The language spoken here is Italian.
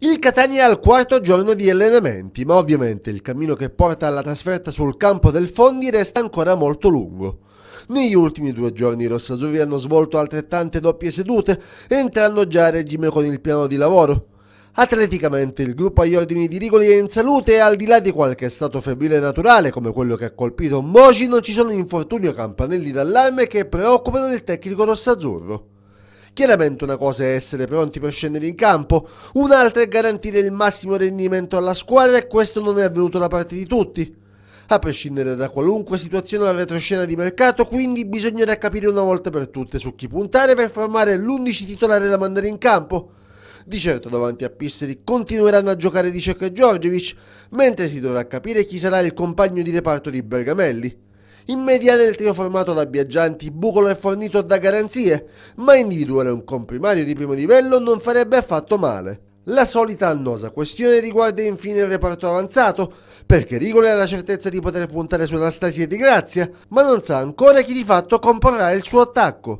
Il Catania è al quarto giorno di allenamenti, ma ovviamente il cammino che porta alla trasferta sul campo del Fondi resta ancora molto lungo. Negli ultimi due giorni i rossazzurri hanno svolto altrettante doppie sedute, entrando già a regime con il piano di lavoro. Atleticamente il gruppo agli ordini di Rigoli è in salute e al di là di qualche stato febbrile naturale come quello che ha colpito Mogi non ci sono infortuni o campanelli d'allarme che preoccupano il tecnico rossazzurro. Chiaramente una cosa è essere pronti per scendere in campo, un'altra è garantire il massimo rendimento alla squadra e questo non è avvenuto da parte di tutti. A prescindere da qualunque situazione o retroscena di mercato, quindi bisognerà capire una volta per tutte su chi puntare per formare l'11 titolare da mandare in campo. Di certo davanti a Pisseri continueranno a giocare Dicek e Giorgevic, mentre si dovrà capire chi sarà il compagno di reparto di Bergamelli. In media il trio formato da viaggianti bucolo è fornito da garanzie, ma individuare un comprimario di primo livello non farebbe affatto male. La solita annosa questione riguarda infine il reparto avanzato, perché Rigole ha la certezza di poter puntare su Anastasia Di Grazia, ma non sa ancora chi di fatto comporrà il suo attacco.